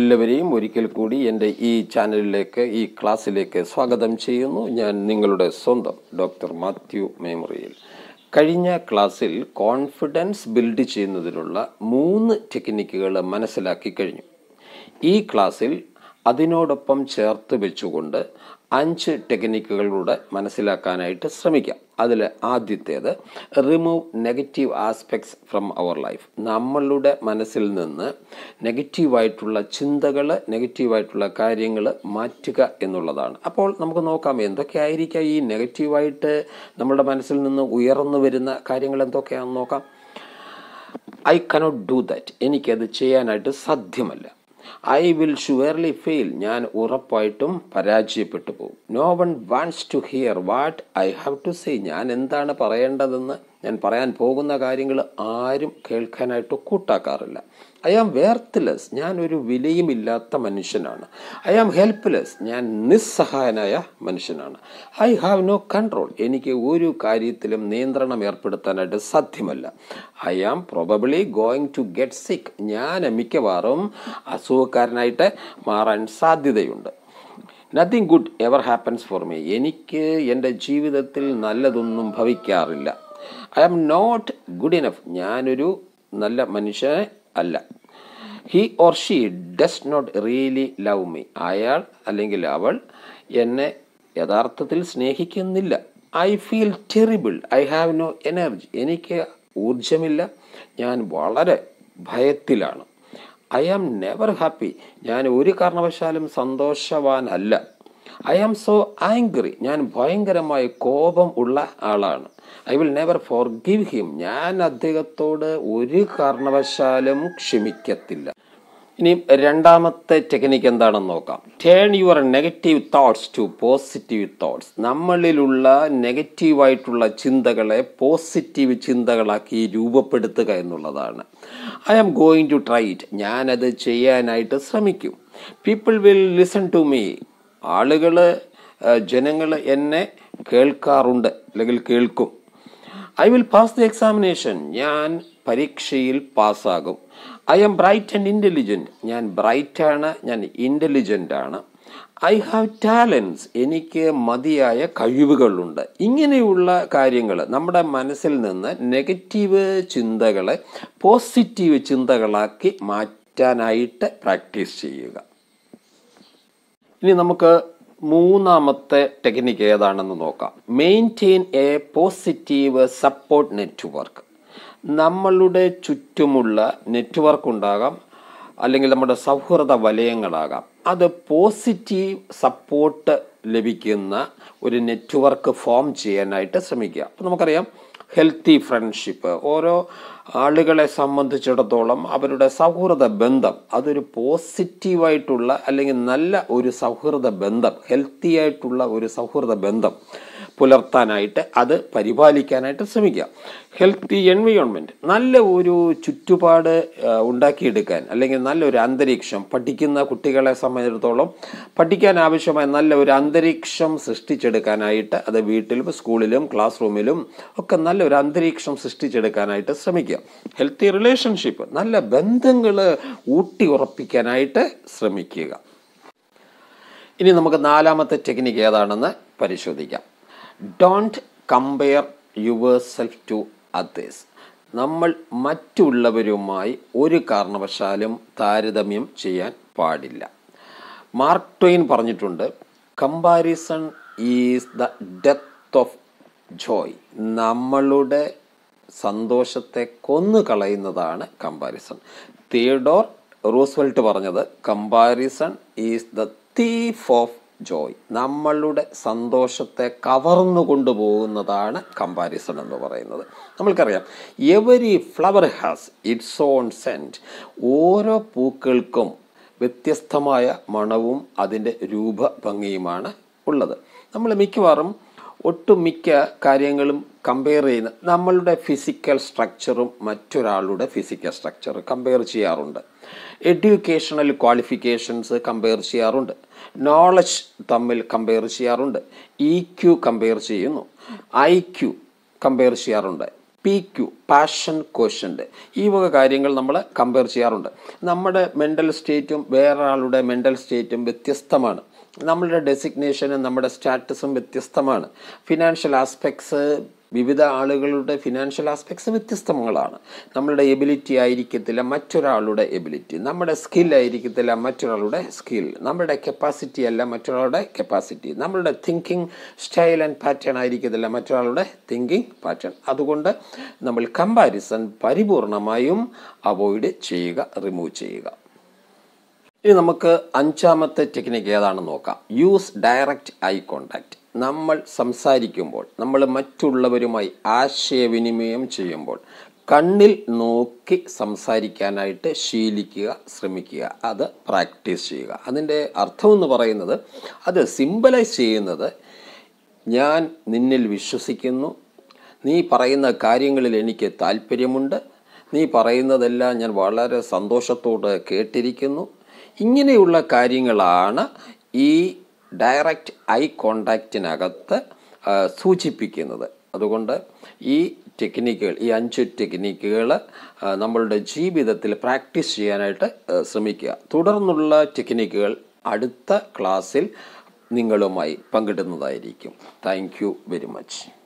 എല്ലാവരെയും ഒരിക്കൽ കൂടി എൻ്റെ ഈ ചാനലിലേക്ക് ഈ ക്ലാസ്സിലേക്ക് സ്വാഗതം ചെയ്യുന്നു ഞാൻ നിങ്ങളുടെ സ്വന്തം ഡോക്ടർ മാത്യു മെമ്മറിയിൽ കഴിഞ്ഞ ക്ലാസ്സിൽ കോൺഫിഡൻസ് ബിൽഡ് ചെയ്യുന്നതിനുള്ള മൂന്ന് ടെക്നിക്കുകൾ മനസ്സിലാക്കി കഴിഞ്ഞു ഈ ക്ലാസ്സിൽ അതിനോടൊപ്പം ചേർത്ത് വെച്ചുകൊണ്ട് അഞ്ച് ടെക്നിക്കുകളിലൂടെ മനസ്സിലാക്കാനായിട്ട് ശ്രമിക്കാം അതിൽ ആദ്യത്തേത് remove negative aspects from our life നമ്മളുടെ മനസ്സിൽ നിന്ന് നെഗറ്റീവായിട്ടുള്ള ചിന്തകൾ നെഗറ്റീവായിട്ടുള്ള കാര്യങ്ങൾ മാറ്റുക എന്നുള്ളതാണ് അപ്പോൾ നമുക്ക് നോക്കാം എന്തൊക്കെയായിരിക്കാം ഈ നെഗറ്റീവായിട്ട് നമ്മുടെ മനസ്സിൽ നിന്ന് ഉയർന്നു വരുന്ന കാര്യങ്ങൾ എന്തൊക്കെയാണെന്ന് നോക്കാം ഐ കനോട്ട് ഡു ദാറ്റ് എനിക്കത് ചെയ്യാനായിട്ട് സാധ്യമല്ല ഐ വിൽ ഷുവർലി ഫെയിൽ ഞാൻ ഉറപ്പായിട്ടും പരാജയപ്പെട്ടു പോകും no one wants to hear what I have to say ഞാൻ എന്താണ് പറയേണ്ടതെന്ന് ഞാൻ പറയാൻ പോകുന്ന കാര്യങ്ങൾ ആരും കേൾക്കാനായിട്ട് കൂട്ടാക്കാറില്ല ഐ ആം വേർത്ത്ലെസ് ഞാനൊരു വിലയുമില്ലാത്ത മനുഷ്യനാണ് ഐ ആം ഹെൽപ്പ്ലെസ് ഞാൻ നിസ്സഹായനായ മനുഷ്യനാണ് ഐ ഹാവ് നോ കൺട്രോൾ എനിക്ക് ഒരു കാര്യത്തിലും നിയന്ത്രണം ഏർപ്പെടുത്താനായിട്ട് സാധ്യമല്ല I am probably going to get sick ഞാൻ മിക്കവാറും അസുഖക്കാരനായിട്ട് മാറാൻ സാധ്യതയുണ്ട് nothing good ever happens for me എനിക്ക് എൻ്റെ ജീവിതത്തിൽ നല്ലതൊന്നും ഭവിക്കാറില്ല I am not good enough ഞാനൊരു നല്ല മനുഷ്യനെ അല്ല he or she does not really love me അയാൾ അല്ലെങ്കിൽ അവൾ എന്നെ യഥാർത്ഥത്തിൽ സ്നേഹിക്കുന്നില്ല I feel terrible I have no energy എനിക്ക് ഊർജമില്ല ഞാൻ വളരെ ഭയത്തിലാണ് ഐ ആം നെവർ ഹാപ്പി ഞാൻ ഒരു കാരണവശാലും സന്തോഷവാനല്ല ഐ ആം സോ ആംഗ്രി ഞാൻ ഭയങ്കരമായി കോപം ഉള്ള ആളാണ് I will never forgive him ഞാൻ അദ്ദേഹത്തോട് ഒരു കാരണവശാലും ക്ഷമിക്കത്തില്ല ഇനി രണ്ടാമത്തെ ടെക്നിക്ക് എന്താണെന്ന് നോക്കാം turn your negative thoughts to positive thoughts നമ്മളിലുള്ള നെഗറ്റീവായിട്ടുള്ള ചിന്തകളെ പോസിറ്റീവ് ചിന്തകളാക്കി രൂപപ്പെടുത്തുക എന്നുള്ളതാണ് I am going to try it ഞാനത് ചെയ്യാനായിട്ട് ശ്രമിക്കും people will listen to me ആളുകൾ ജനങ്ങൾ എന്നെ കേൾക്കാറുണ്ട് അല്ലെങ്കിൽ കേൾക്കും I will pass the examination ഞാൻ പരീക്ഷയിൽ പാസ്സാകും I am bright and intelligent ഞാൻ ബ്രൈറ്റാണ് ഞാൻ ഇൻ്റലിജൻ്റ് ആണ് ഐ ഹാവ് ടാലൻസ് എനിക്ക് മതിയായ കഴിവുകളുണ്ട് ഇങ്ങനെയുള്ള കാര്യങ്ങൾ നമ്മുടെ മനസ്സിൽ നിന്ന് നെഗറ്റീവ് ചിന്തകളെ പോസിറ്റീവ് ചിന്തകളാക്കി മാറ്റാനായിട്ട് പ്രാക്ടീസ് ചെയ്യുക ഇനി നമുക്ക് മൂന്നാമത്തെ ടെക്നിക്ക് ഏതാണെന്ന് നോക്കാം maintain a positive support network നമ്മളുടെ ചുറ്റുമുള്ള നെറ്റ്വർക്ക് ഉണ്ടാകാം അല്ലെങ്കിൽ നമ്മുടെ സൗഹൃദ വലയങ്ങളാകാം അത് പോസിറ്റീവ് സപ്പോർട്ട് ലഭിക്കുന്ന ഒരു നെറ്റ്വർക്ക് ഫോം ചെയ്യാനായിട്ട് ശ്രമിക്കുക അപ്പോൾ നമുക്കറിയാം ഹെൽത്തി ഫ്രണ്ട്ഷിപ്പ് ഓരോ ആളുകളെ സംബന്ധിച്ചിടത്തോളം അവരുടെ സൗഹൃദ ബന്ധം അതൊരു പോസിറ്റീവായിട്ടുള്ള അല്ലെങ്കിൽ നല്ല ഒരു സൗഹൃദ ബന്ധം ഹെൽത്തി ആയിട്ടുള്ള ഒരു സൗഹൃദ ബന്ധം പുലർത്താനായിട്ട് അത് പരിപാലിക്കാനായിട്ട് ശ്രമിക്കുക ഹെൽത്തി എൻവയോൺമെൻറ്റ് നല്ല ഒരു ചുറ്റുപാട് ഉണ്ടാക്കിയെടുക്കാൻ അല്ലെങ്കിൽ നല്ലൊരു അന്തരീക്ഷം പഠിക്കുന്ന കുട്ടികളെ സംബന്ധിച്ചിടത്തോളം പഠിക്കാൻ ആവശ്യമായ നല്ല ഒരു അന്തരീക്ഷം സൃഷ്ടിച്ചെടുക്കാനായിട്ട് അത് വീട്ടിലും സ്കൂളിലും ക്ലാസ് റൂമിലും ഒക്കെ നല്ലൊരു അന്തരീക്ഷം സൃഷ്ടിച്ചെടുക്കാനായിട്ട് ശ്രമിക്കുക ഹെൽത്തി റിലേഷൻഷിപ്പ് നല്ല ബന്ധങ്ങൾ ഊട്ടി ഉറപ്പിക്കാനായിട്ട് ശ്രമിക്കുക ഇനി നമുക്ക് നാലാമത്തെ ടെക്നിക്ക് ഏതാണെന്ന് പരിശോധിക്കാം don't compare yourself to others നമ്മൾ മറ്റുള്ളവരുമായി ഒരു കാരണവശാലും താരതമ്യം ചെയ്യാൻ പാടില്ല മാർക്ക് ട്വെയിൻ പറഞ്ഞിട്ടുണ്ട് comparison is the death of joy നമ്മളുടെ സന്തോഷത്തെ കൊന്നു കളയുന്നതാണ് കമ്പാരിസൺ തിയഡോർ റൂസ്വെൽറ്റ് പറഞ്ഞത് comparison is the thief of joy നമ്മളുടെ സന്തോഷത്തെ കവർന്നു കൊണ്ടുപോകുന്നതാണ് കമ്പാരിസൺ എന്ന് പറയുന്നത് നമ്മൾക്കറിയാം every flower has its own scent ഓരോ പൂക്കൾക്കും വ്യത്യസ്തമായ മണവും അതിൻ്റെ രൂപഭംഗിയുമാണ് ഉള്ളത് നമ്മൾ മിക്കവാറും ഒട്ടുമിക്ക കാര്യങ്ങളും കമ്പയർ ചെയ്യുന്ന നമ്മളുടെ ഫിസിക്കൽ സ്ട്രക്ചറും മറ്റൊരാളുടെ ഫിസിക്കൽ സ്ട്രക്ചർ കമ്പയർ ചെയ്യാറുണ്ട് എഡ്യൂക്കേഷണൽ ക്വാളിഫിക്കേഷൻസ് കമ്പയർ ചെയ്യാറുണ്ട് നോളജ് തമ്മിൽ കമ്പയർ ചെയ്യാറുണ്ട് ഇ ക്യു കമ്പയർ ചെയ്യുന്നു ഐ ക്യു കമ്പയർ ചെയ്യാറുണ്ട് പി ക്യു പാഷൻ ക്വസ്റ്റൻ്റ് ഈ വക കാര്യങ്ങൾ നമ്മൾ കമ്പയർ ചെയ്യാറുണ്ട് നമ്മുടെ മെൻ്റൽ സ്റ്റേറ്റും വേറൊരാളുടെ മെൻ്റൽ സ്റ്റേറ്റും വ്യത്യസ്തമാണ് നമ്മളുടെ ഡെസിഗ്നേഷനും നമ്മുടെ സ്റ്റാറ്റസും വ്യത്യസ്തമാണ് ഫിനാൻഷ്യൽ ആസ്പെക്ട്സ് വിവിധ ആളുകളുടെ ഫിനാൻഷ്യൽ ആസ്പെക്ട്സ് വ്യത്യസ്തങ്ങളാണ് നമ്മളുടെ എബിലിറ്റി ആയിരിക്കത്തില്ല മറ്റൊരാളുടെ എബിലിറ്റി നമ്മുടെ സ്കിൽ ആയിരിക്കത്തില്ല മറ്റൊരാളുടെ സ്കിൽ നമ്മുടെ കപ്പാസിറ്റി അല്ല മറ്റൊരാളുടെ കപ്പാസിറ്റി നമ്മളുടെ തിങ്കിങ് സ്റ്റൈൽ ആൻഡ് പാറ്റേൺ ആയിരിക്കത്തില്ല മറ്റൊരാളുടെ തിങ്കിങ് പാറ്റേൺ അതുകൊണ്ട് നമ്മൾ കമ്പാരിസൺ പരിപൂർണമായും അവോയ്ഡ് ചെയ്യുക റിമൂവ് ചെയ്യുക ഇനി നമുക്ക് അഞ്ചാമത്തെ ടെക്നിക്ക് ഏതാണെന്ന് നോക്കാം യൂസ് ഡയറക്റ്റ് ഐ കോണ്ടാക്ട് നമ്മൾ സംസാരിക്കുമ്പോൾ നമ്മൾ മറ്റുള്ളവരുമായി ആശയവിനിമയം ചെയ്യുമ്പോൾ കണ്ണിൽ നോക്കി സംസാരിക്കാനായിട്ട് ശീലിക്കുക ശ്രമിക്കുക അത് പ്രാക്ടീസ് ചെയ്യുക അതിൻ്റെ അർത്ഥമെന്ന് പറയുന്നത് അത് സിമ്പലൈസ് ചെയ്യുന്നത് ഞാൻ നിന്നിൽ വിശ്വസിക്കുന്നു നീ പറയുന്ന കാര്യങ്ങളിൽ എനിക്ക് താല്പര്യമുണ്ട് നീ പറയുന്നതെല്ലാം ഞാൻ വളരെ സന്തോഷത്തോടെ കേട്ടിരിക്കുന്നു ഇങ്ങനെയുള്ള കാര്യങ്ങളാണ് ഈ ഡയറക്റ്റ് ഐ കോണ്ടാക്റ്റിനകത്ത് സൂചിപ്പിക്കുന്നത് അതുകൊണ്ട് ഈ ടെക്നിക്കുകൾ ഈ അഞ്ച് ടെക്നിക്കുകൾ നമ്മളുടെ ജീവിതത്തിൽ പ്രാക്ടീസ് ചെയ്യാനായിട്ട് ശ്രമിക്കുക തുടർന്നുള്ള ടെക്നിക്കുകൾ അടുത്ത ക്ലാസ്സിൽ നിങ്ങളുമായി പങ്കിടുന്നതായിരിക്കും താങ്ക് യു വെരി മച്ച്